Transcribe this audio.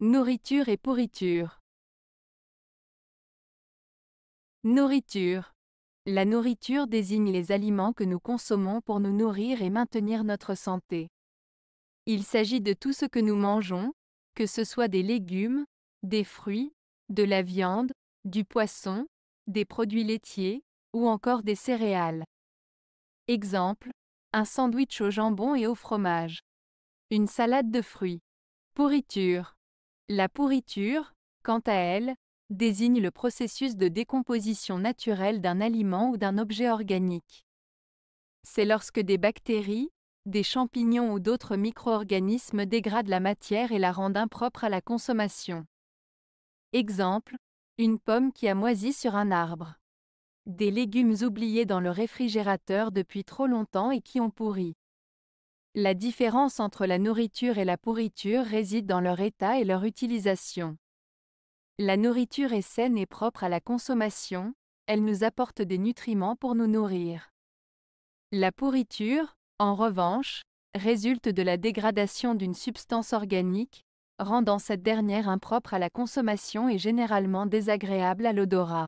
Nourriture et pourriture. Nourriture. La nourriture désigne les aliments que nous consommons pour nous nourrir et maintenir notre santé. Il s'agit de tout ce que nous mangeons, que ce soit des légumes, des fruits, de la viande, du poisson, des produits laitiers, ou encore des céréales. Exemple, un sandwich au jambon et au fromage. Une salade de fruits. Pourriture. La pourriture, quant à elle, désigne le processus de décomposition naturelle d'un aliment ou d'un objet organique. C'est lorsque des bactéries, des champignons ou d'autres micro-organismes dégradent la matière et la rendent impropre à la consommation. Exemple, une pomme qui a moisi sur un arbre. Des légumes oubliés dans le réfrigérateur depuis trop longtemps et qui ont pourri. La différence entre la nourriture et la pourriture réside dans leur état et leur utilisation. La nourriture est saine et propre à la consommation, elle nous apporte des nutriments pour nous nourrir. La pourriture, en revanche, résulte de la dégradation d'une substance organique, rendant cette dernière impropre à la consommation et généralement désagréable à l'odorat.